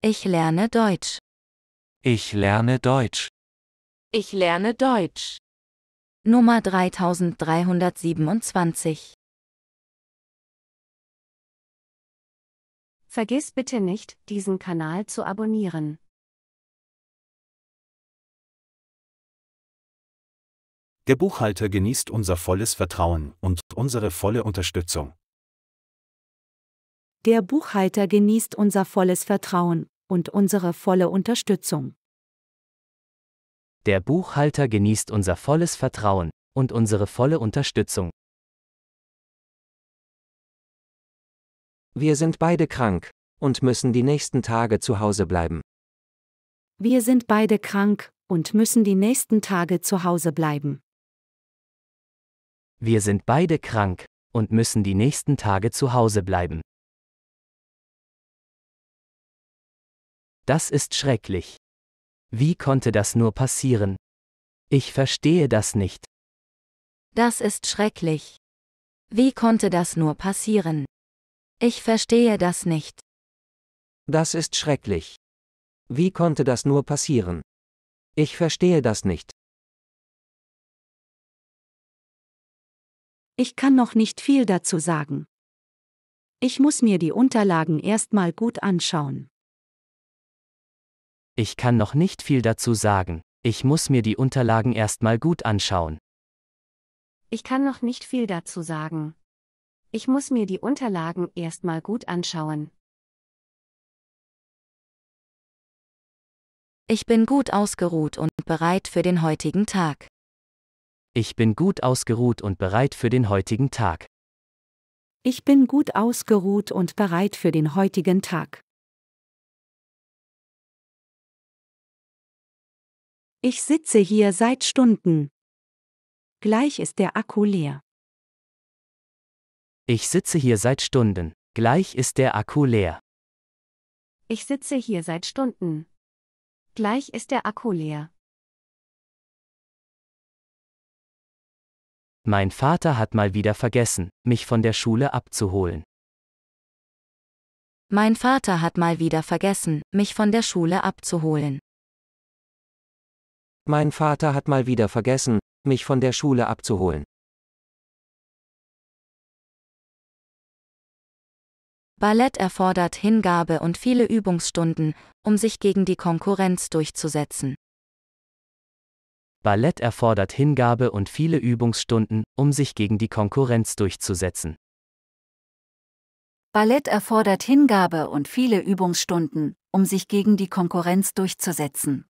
Ich lerne Deutsch. Ich lerne Deutsch. Ich lerne Deutsch. Nummer 3327. Vergiss bitte nicht, diesen Kanal zu abonnieren. Der Buchhalter genießt unser volles Vertrauen und unsere volle Unterstützung. Der Buchhalter genießt unser volles Vertrauen und unsere volle Unterstützung. Der Buchhalter genießt unser volles Vertrauen und unsere volle Unterstützung. Wir sind beide krank und müssen die nächsten Tage zu Hause bleiben. Wir sind beide krank und müssen die nächsten Tage zu Hause bleiben. Wir sind beide krank und müssen die nächsten Tage zu Hause bleiben. Das ist schrecklich. Wie konnte das nur passieren? Ich verstehe das nicht. Das ist schrecklich. Wie konnte das nur passieren? Ich verstehe das nicht. Das ist schrecklich. Wie konnte das nur passieren? Ich verstehe das nicht. Ich kann noch nicht viel dazu sagen. Ich muss mir die Unterlagen erstmal gut anschauen. Ich kann noch nicht viel dazu sagen, ich muss mir die Unterlagen erstmal gut anschauen. Ich kann noch nicht viel dazu sagen. Ich muss mir die Unterlagen erstmal gut anschauen. Ich bin gut ausgeruht und bereit für den heutigen Tag. Ich bin gut ausgeruht und bereit für den heutigen Tag. Ich bin gut ausgeruht und bereit für den heutigen Tag. Ich sitze hier seit Stunden. Gleich ist der Akku leer. Ich sitze hier seit Stunden. Gleich ist der Akku leer. Ich sitze hier seit Stunden. Gleich ist der Akku leer. Mein Vater hat mal wieder vergessen, mich von der Schule abzuholen. Mein Vater hat mal wieder vergessen, mich von der Schule abzuholen. Mein Vater hat mal wieder vergessen, mich von der Schule abzuholen. Ballett erfordert Hingabe und viele Übungsstunden, um sich gegen die Konkurrenz durchzusetzen. Ballett erfordert Hingabe und viele Übungsstunden, um sich gegen die Konkurrenz durchzusetzen. Ballett erfordert Hingabe und viele Übungsstunden, um sich gegen die Konkurrenz durchzusetzen.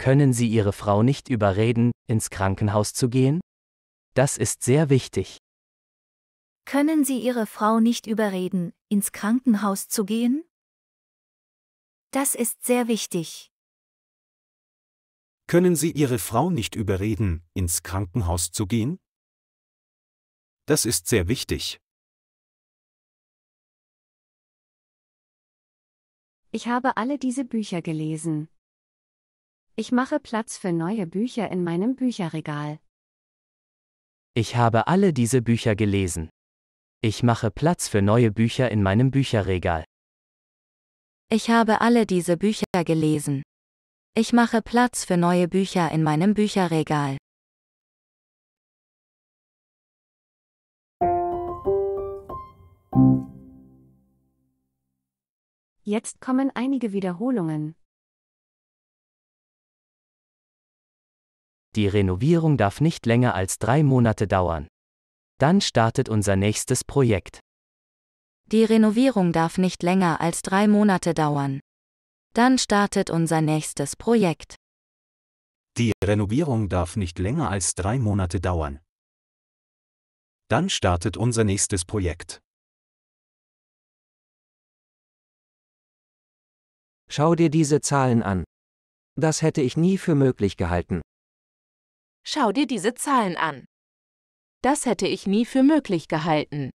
Können Sie Ihre Frau nicht überreden, ins Krankenhaus zu gehen? Das ist sehr wichtig. Können Sie Ihre Frau nicht überreden, ins Krankenhaus zu gehen? Das ist sehr wichtig. Können Sie Ihre Frau nicht überreden, ins Krankenhaus zu gehen? Das ist sehr wichtig. Ich habe alle diese Bücher gelesen. Ich mache Platz für neue Bücher in meinem Bücherregal. Ich habe alle diese Bücher gelesen. Ich mache Platz für neue Bücher in meinem Bücherregal. Ich habe alle diese Bücher gelesen. Ich mache Platz für neue Bücher in meinem Bücherregal. Jetzt kommen einige Wiederholungen. Die Renovierung darf nicht länger als drei Monate dauern. Dann startet unser nächstes Projekt. Die Renovierung darf nicht länger als drei Monate dauern. Dann startet unser nächstes Projekt. Die Renovierung darf nicht länger als drei Monate dauern. Dann startet unser nächstes Projekt. Schau dir diese Zahlen an. Das hätte ich nie für möglich gehalten. Schau dir diese Zahlen an. Das hätte ich nie für möglich gehalten.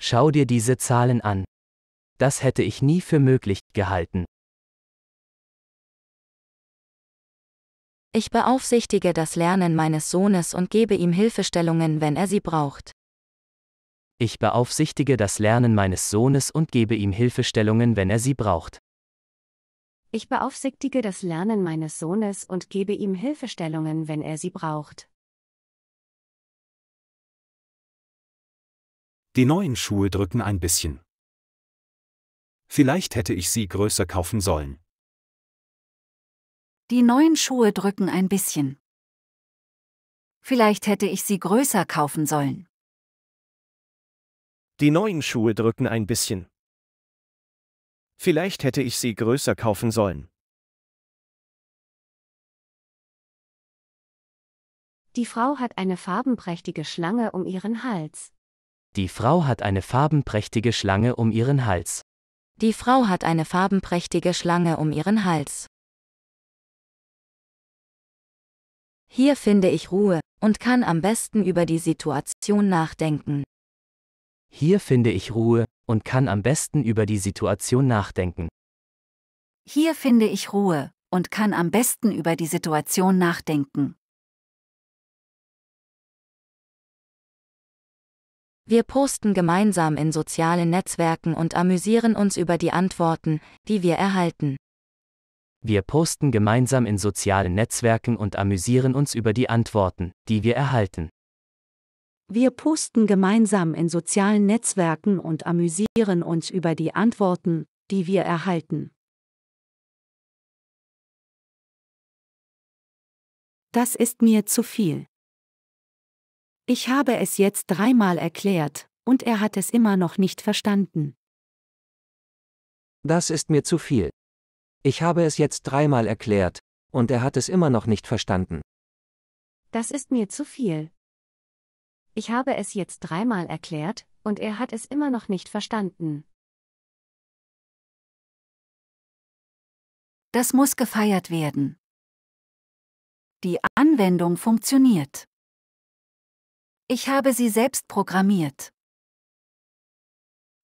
Schau dir diese Zahlen an. Das hätte ich nie für möglich gehalten. Ich beaufsichtige das Lernen meines Sohnes und gebe ihm Hilfestellungen, wenn er sie braucht. Ich beaufsichtige das Lernen meines Sohnes und gebe ihm Hilfestellungen, wenn er sie braucht. Ich beaufsichtige das Lernen meines Sohnes und gebe ihm Hilfestellungen, wenn er sie braucht. Die neuen Schuhe drücken ein bisschen. Vielleicht hätte ich sie größer kaufen sollen. Die neuen Schuhe drücken ein bisschen. Vielleicht hätte ich sie größer kaufen sollen. Die neuen Schuhe drücken ein bisschen. Vielleicht hätte ich sie größer kaufen sollen. Die Frau hat eine farbenprächtige Schlange um ihren Hals. Die Frau hat eine farbenprächtige Schlange um ihren Hals. Die Frau hat eine farbenprächtige Schlange um ihren Hals. Hier finde ich Ruhe und kann am besten über die Situation nachdenken. Hier finde ich Ruhe und kann am besten über die Situation nachdenken. Hier finde ich Ruhe und kann am besten über die Situation nachdenken. Wir posten gemeinsam in sozialen Netzwerken und amüsieren uns über die Antworten, die wir erhalten. Wir posten gemeinsam in sozialen Netzwerken und amüsieren uns über die Antworten, die wir erhalten. Wir posten gemeinsam in sozialen Netzwerken und amüsieren uns über die Antworten, die wir erhalten. Das ist mir zu viel. Ich habe es jetzt dreimal erklärt, und er hat es immer noch nicht verstanden. Das ist mir zu viel. Ich habe es jetzt dreimal erklärt, und er hat es immer noch nicht verstanden. Das ist mir zu viel. Ich habe es jetzt dreimal erklärt, und er hat es immer noch nicht verstanden. Das muss gefeiert werden. Die Anwendung funktioniert. Ich habe sie selbst programmiert.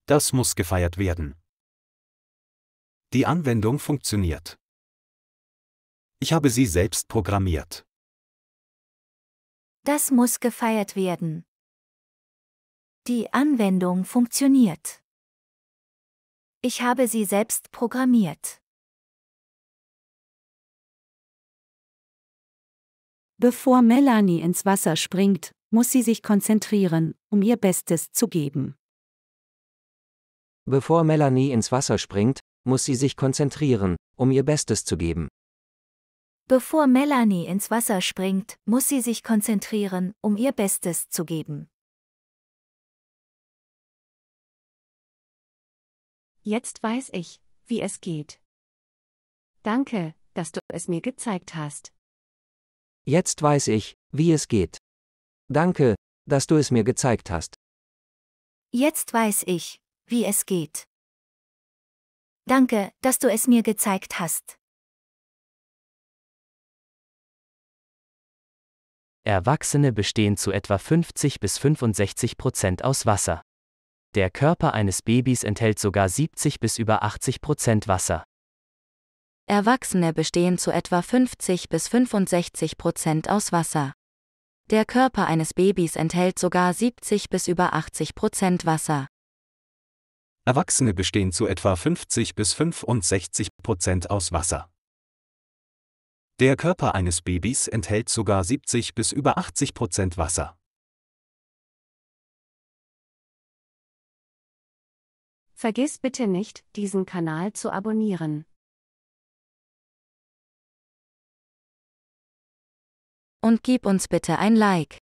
Das muss gefeiert werden. Die Anwendung funktioniert. Ich habe sie selbst programmiert. Das muss gefeiert werden. Die Anwendung funktioniert. Ich habe sie selbst programmiert. Bevor Melanie ins Wasser springt, muss sie sich konzentrieren, um ihr Bestes zu geben. Bevor Melanie ins Wasser springt, muss sie sich konzentrieren, um ihr Bestes zu geben. Bevor Melanie ins Wasser springt, muss sie sich konzentrieren, um ihr Bestes zu geben. Jetzt weiß ich, wie es geht. Danke, dass du es mir gezeigt hast. Jetzt weiß ich, wie es geht. Danke, dass du es mir gezeigt hast. Jetzt weiß ich, wie es geht. Danke, dass du es mir gezeigt hast. Erwachsene bestehen zu etwa 50 bis 65 Prozent aus Wasser. Der Körper eines Babys enthält sogar 70 bis über 80 Prozent Wasser. Erwachsene bestehen zu etwa 50 bis 65 Prozent aus Wasser. Der Körper eines Babys enthält sogar 70 bis über 80 Prozent Wasser. Erwachsene bestehen zu etwa 50 bis 65 Prozent aus Wasser. Der Körper eines Babys enthält sogar 70 bis über 80 Prozent Wasser. Vergiss bitte nicht, diesen Kanal zu abonnieren. Und gib uns bitte ein Like.